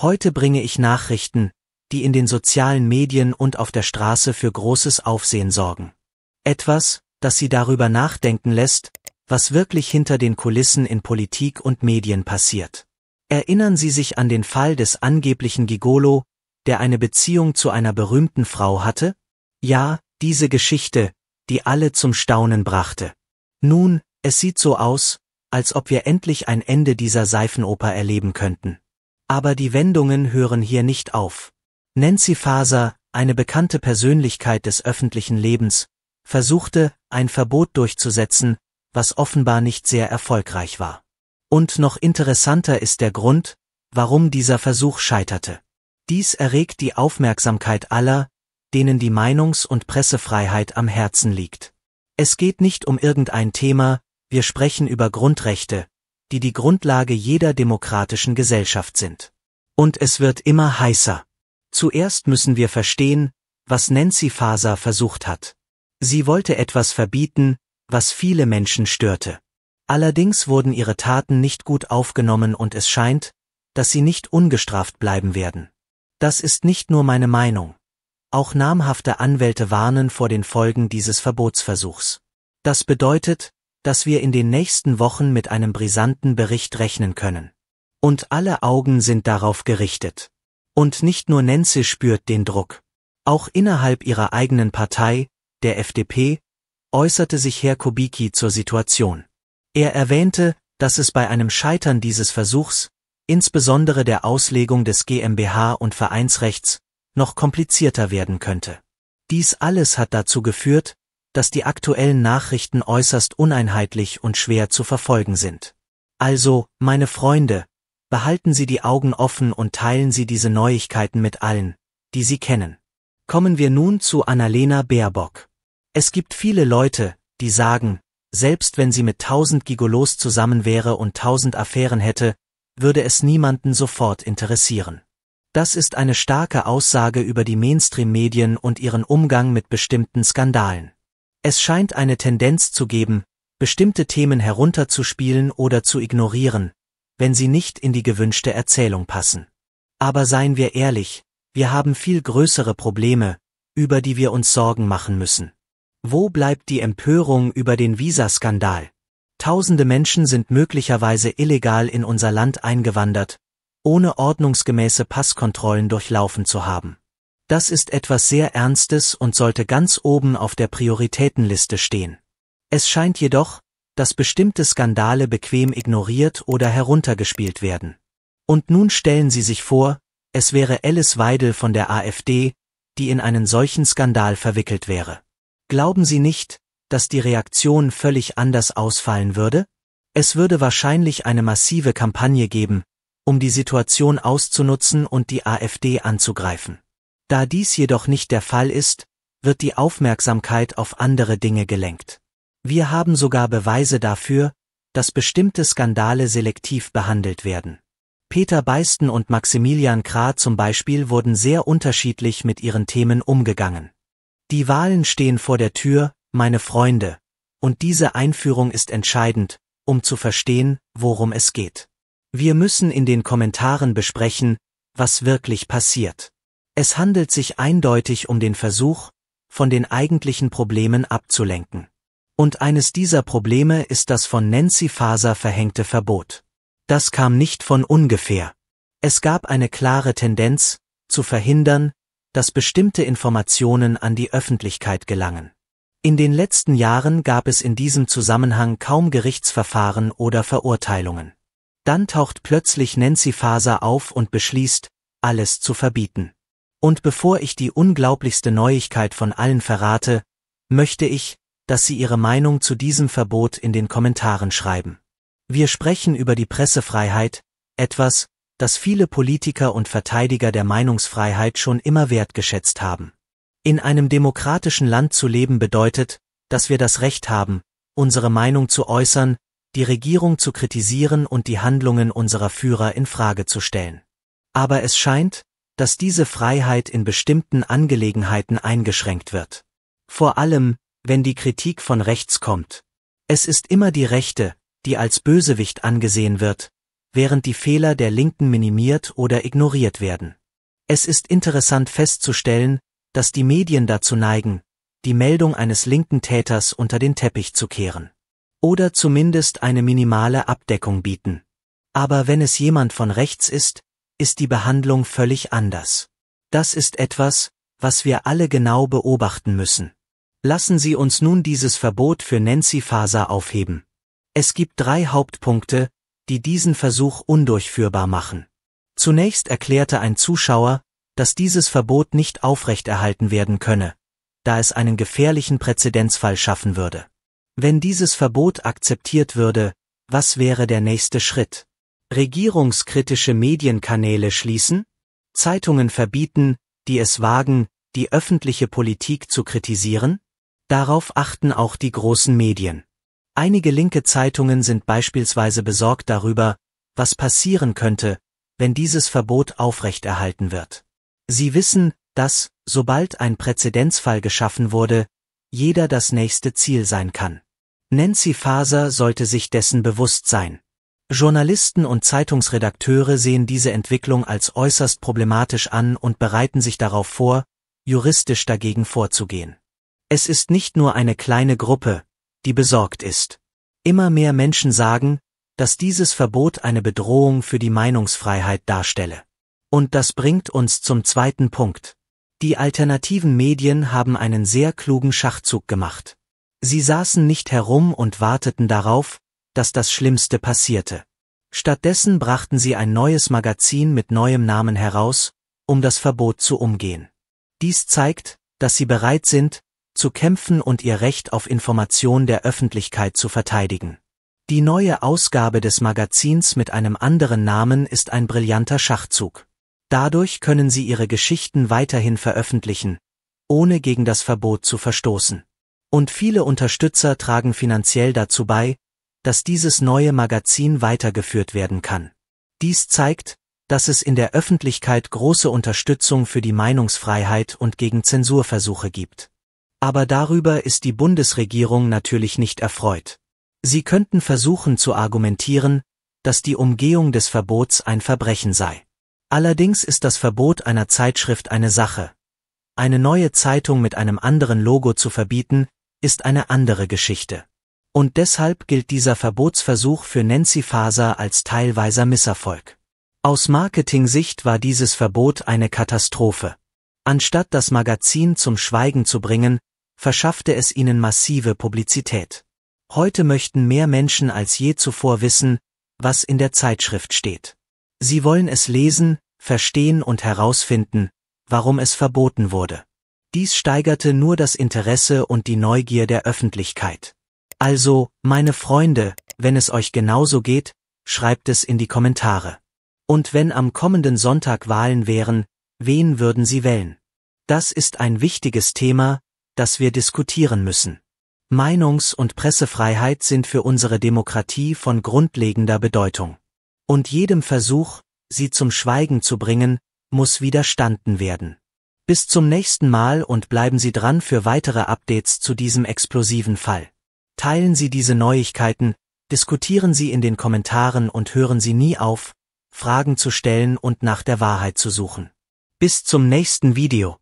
Heute bringe ich Nachrichten, die in den sozialen Medien und auf der Straße für großes Aufsehen sorgen. Etwas, das Sie darüber nachdenken lässt, was wirklich hinter den Kulissen in Politik und Medien passiert. Erinnern Sie sich an den Fall des angeblichen Gigolo, der eine Beziehung zu einer berühmten Frau hatte? Ja, diese Geschichte, die alle zum Staunen brachte. Nun, es sieht so aus, als ob wir endlich ein Ende dieser Seifenoper erleben könnten. Aber die Wendungen hören hier nicht auf. Nancy Faser, eine bekannte Persönlichkeit des öffentlichen Lebens, versuchte, ein Verbot durchzusetzen, was offenbar nicht sehr erfolgreich war. Und noch interessanter ist der Grund, warum dieser Versuch scheiterte. Dies erregt die Aufmerksamkeit aller, denen die Meinungs- und Pressefreiheit am Herzen liegt. Es geht nicht um irgendein Thema, wir sprechen über Grundrechte, die die Grundlage jeder demokratischen Gesellschaft sind. Und es wird immer heißer. Zuerst müssen wir verstehen, was Nancy Faser versucht hat. Sie wollte etwas verbieten, was viele Menschen störte. Allerdings wurden ihre Taten nicht gut aufgenommen und es scheint, dass sie nicht ungestraft bleiben werden. Das ist nicht nur meine Meinung. Auch namhafte Anwälte warnen vor den Folgen dieses Verbotsversuchs. Das bedeutet, dass wir in den nächsten Wochen mit einem brisanten Bericht rechnen können. Und alle Augen sind darauf gerichtet. Und nicht nur Nancy spürt den Druck. Auch innerhalb ihrer eigenen Partei, der FDP, äußerte sich Herr Kubicki zur Situation. Er erwähnte, dass es bei einem Scheitern dieses Versuchs, insbesondere der Auslegung des GmbH und Vereinsrechts, noch komplizierter werden könnte. Dies alles hat dazu geführt, dass die aktuellen Nachrichten äußerst uneinheitlich und schwer zu verfolgen sind. Also, meine Freunde, behalten Sie die Augen offen und teilen Sie diese Neuigkeiten mit allen, die Sie kennen. Kommen wir nun zu Annalena Baerbock. Es gibt viele Leute, die sagen, selbst wenn sie mit tausend Gigolos zusammen wäre und tausend Affären hätte, würde es niemanden sofort interessieren. Das ist eine starke Aussage über die Mainstream-Medien und ihren Umgang mit bestimmten Skandalen. Es scheint eine Tendenz zu geben, bestimmte Themen herunterzuspielen oder zu ignorieren, wenn sie nicht in die gewünschte Erzählung passen. Aber seien wir ehrlich, wir haben viel größere Probleme, über die wir uns Sorgen machen müssen. Wo bleibt die Empörung über den Visaskandal? Tausende Menschen sind möglicherweise illegal in unser Land eingewandert, ohne ordnungsgemäße Passkontrollen durchlaufen zu haben. Das ist etwas sehr Ernstes und sollte ganz oben auf der Prioritätenliste stehen. Es scheint jedoch, dass bestimmte Skandale bequem ignoriert oder heruntergespielt werden. Und nun stellen Sie sich vor, es wäre Alice Weidel von der AfD, die in einen solchen Skandal verwickelt wäre. Glauben Sie nicht, dass die Reaktion völlig anders ausfallen würde? Es würde wahrscheinlich eine massive Kampagne geben, um die Situation auszunutzen und die AfD anzugreifen. Da dies jedoch nicht der Fall ist, wird die Aufmerksamkeit auf andere Dinge gelenkt. Wir haben sogar Beweise dafür, dass bestimmte Skandale selektiv behandelt werden. Peter Beisten und Maximilian Krah zum Beispiel wurden sehr unterschiedlich mit ihren Themen umgegangen. Die Wahlen stehen vor der Tür, meine Freunde, und diese Einführung ist entscheidend, um zu verstehen, worum es geht. Wir müssen in den Kommentaren besprechen, was wirklich passiert. Es handelt sich eindeutig um den Versuch, von den eigentlichen Problemen abzulenken. Und eines dieser Probleme ist das von Nancy Faser verhängte Verbot. Das kam nicht von ungefähr. Es gab eine klare Tendenz, zu verhindern, dass bestimmte Informationen an die Öffentlichkeit gelangen. In den letzten Jahren gab es in diesem Zusammenhang kaum Gerichtsverfahren oder Verurteilungen. Dann taucht plötzlich Nancy Faser auf und beschließt, alles zu verbieten. Und bevor ich die unglaublichste Neuigkeit von allen verrate, möchte ich, dass Sie Ihre Meinung zu diesem Verbot in den Kommentaren schreiben. Wir sprechen über die Pressefreiheit, etwas, das viele Politiker und Verteidiger der Meinungsfreiheit schon immer wertgeschätzt haben. In einem demokratischen Land zu leben bedeutet, dass wir das Recht haben, unsere Meinung zu äußern, die Regierung zu kritisieren und die Handlungen unserer Führer in Frage zu stellen. Aber es scheint, dass diese Freiheit in bestimmten Angelegenheiten eingeschränkt wird. Vor allem, wenn die Kritik von rechts kommt. Es ist immer die Rechte, die als Bösewicht angesehen wird, während die Fehler der Linken minimiert oder ignoriert werden. Es ist interessant festzustellen, dass die Medien dazu neigen, die Meldung eines linken Täters unter den Teppich zu kehren. Oder zumindest eine minimale Abdeckung bieten. Aber wenn es jemand von rechts ist, ist die Behandlung völlig anders. Das ist etwas, was wir alle genau beobachten müssen. Lassen Sie uns nun dieses Verbot für Nancy Faser aufheben. Es gibt drei Hauptpunkte, die diesen Versuch undurchführbar machen. Zunächst erklärte ein Zuschauer, dass dieses Verbot nicht aufrechterhalten werden könne, da es einen gefährlichen Präzedenzfall schaffen würde. Wenn dieses Verbot akzeptiert würde, was wäre der nächste Schritt? regierungskritische Medienkanäle schließen, Zeitungen verbieten, die es wagen, die öffentliche Politik zu kritisieren? Darauf achten auch die großen Medien. Einige linke Zeitungen sind beispielsweise besorgt darüber, was passieren könnte, wenn dieses Verbot aufrechterhalten wird. Sie wissen, dass, sobald ein Präzedenzfall geschaffen wurde, jeder das nächste Ziel sein kann. Nancy Faser sollte sich dessen bewusst sein. Journalisten und Zeitungsredakteure sehen diese Entwicklung als äußerst problematisch an und bereiten sich darauf vor, juristisch dagegen vorzugehen. Es ist nicht nur eine kleine Gruppe, die besorgt ist. Immer mehr Menschen sagen, dass dieses Verbot eine Bedrohung für die Meinungsfreiheit darstelle. Und das bringt uns zum zweiten Punkt. Die alternativen Medien haben einen sehr klugen Schachzug gemacht. Sie saßen nicht herum und warteten darauf, dass das Schlimmste passierte. Stattdessen brachten sie ein neues Magazin mit neuem Namen heraus, um das Verbot zu umgehen. Dies zeigt, dass sie bereit sind, zu kämpfen und ihr Recht auf Information der Öffentlichkeit zu verteidigen. Die neue Ausgabe des Magazins mit einem anderen Namen ist ein brillanter Schachzug. Dadurch können sie ihre Geschichten weiterhin veröffentlichen, ohne gegen das Verbot zu verstoßen. Und viele Unterstützer tragen finanziell dazu bei, dass dieses neue Magazin weitergeführt werden kann. Dies zeigt, dass es in der Öffentlichkeit große Unterstützung für die Meinungsfreiheit und gegen Zensurversuche gibt. Aber darüber ist die Bundesregierung natürlich nicht erfreut. Sie könnten versuchen zu argumentieren, dass die Umgehung des Verbots ein Verbrechen sei. Allerdings ist das Verbot einer Zeitschrift eine Sache. Eine neue Zeitung mit einem anderen Logo zu verbieten, ist eine andere Geschichte. Und deshalb gilt dieser Verbotsversuch für Nancy Faser als teilweiser Misserfolg. Aus Marketing-Sicht war dieses Verbot eine Katastrophe. Anstatt das Magazin zum Schweigen zu bringen, verschaffte es ihnen massive Publizität. Heute möchten mehr Menschen als je zuvor wissen, was in der Zeitschrift steht. Sie wollen es lesen, verstehen und herausfinden, warum es verboten wurde. Dies steigerte nur das Interesse und die Neugier der Öffentlichkeit. Also, meine Freunde, wenn es euch genauso geht, schreibt es in die Kommentare. Und wenn am kommenden Sonntag Wahlen wären, wen würden sie wählen? Das ist ein wichtiges Thema, das wir diskutieren müssen. Meinungs- und Pressefreiheit sind für unsere Demokratie von grundlegender Bedeutung. Und jedem Versuch, sie zum Schweigen zu bringen, muss widerstanden werden. Bis zum nächsten Mal und bleiben Sie dran für weitere Updates zu diesem explosiven Fall. Teilen Sie diese Neuigkeiten, diskutieren Sie in den Kommentaren und hören Sie nie auf, Fragen zu stellen und nach der Wahrheit zu suchen. Bis zum nächsten Video.